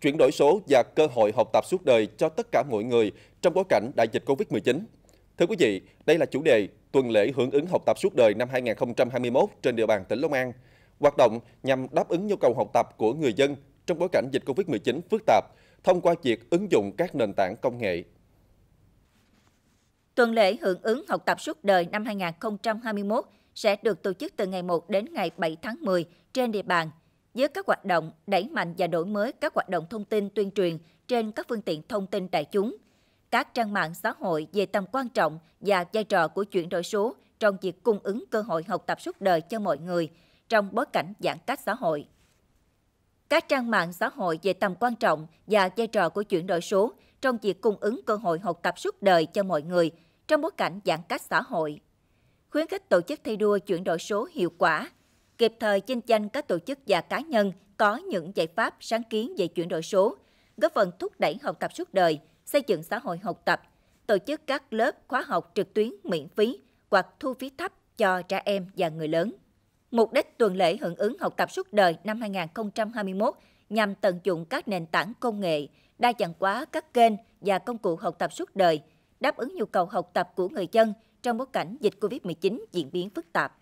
chuyển đổi số và cơ hội học tập suốt đời cho tất cả mọi người trong bối cảnh đại dịch Covid-19. Thưa quý vị, đây là chủ đề tuần lễ hưởng ứng học tập suốt đời năm 2021 trên địa bàn tỉnh Long An. Hoạt động nhằm đáp ứng nhu cầu học tập của người dân trong bối cảnh dịch Covid-19 phức tạp thông qua việc ứng dụng các nền tảng công nghệ. Tuần lễ hưởng ứng học tập suốt đời năm 2021 sẽ được tổ chức từ ngày 1 đến ngày 7 tháng 10 trên địa bàn với các hoạt động đẩy mạnh và đổi mới các hoạt động thông tin tuyên truyền trên các phương tiện thông tin đại chúng, các trang mạng xã hội về tầm quan trọng và vai trò của chuyển đổi số trong việc cung ứng cơ hội học tập suốt đời cho mọi người trong bối cảnh giãn cách xã hội. Các trang mạng xã hội về tầm quan trọng và vai trò của chuyển đổi số trong việc cung ứng cơ hội học tập suốt đời cho mọi người trong bối cảnh giãn cách xã hội. Khuyến khích tổ chức thi đua chuyển đổi số hiệu quả, kịp thời chinh danh các tổ chức và cá nhân có những giải pháp sáng kiến về chuyển đổi số, góp phần thúc đẩy học tập suốt đời, xây dựng xã hội học tập, tổ chức các lớp khóa học trực tuyến miễn phí hoặc thu phí thấp cho trẻ em và người lớn. Mục đích tuần lễ hưởng ứng học tập suốt đời năm 2021 nhằm tận dụng các nền tảng công nghệ, đa dạng hóa các kênh và công cụ học tập suốt đời, đáp ứng nhu cầu học tập của người dân trong bối cảnh dịch COVID-19 diễn biến phức tạp.